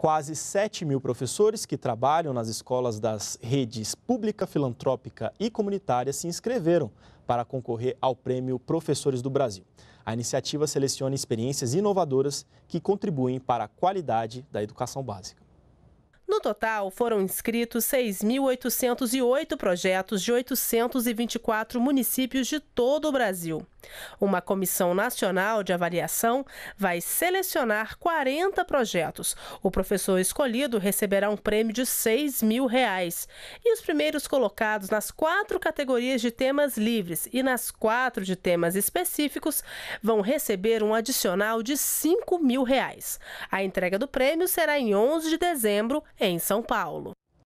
quase 7 mil professores que trabalham nas escolas das redes pública, filantrópica e comunitária se inscreveram para concorrer ao Prêmio Professores do Brasil. A iniciativa seleciona experiências inovadoras que contribuem para a qualidade da educação básica. No total, foram inscritos 6.808 projetos de 824 municípios de todo o Brasil. Uma comissão nacional de avaliação vai selecionar 40 projetos. O professor escolhido receberá um prêmio de 6 mil reais. E os primeiros colocados nas quatro categorias de temas livres e nas quatro de temas específicos vão receber um adicional de 5 mil reais. A entrega do prêmio será em 11 de dezembro, em São Paulo.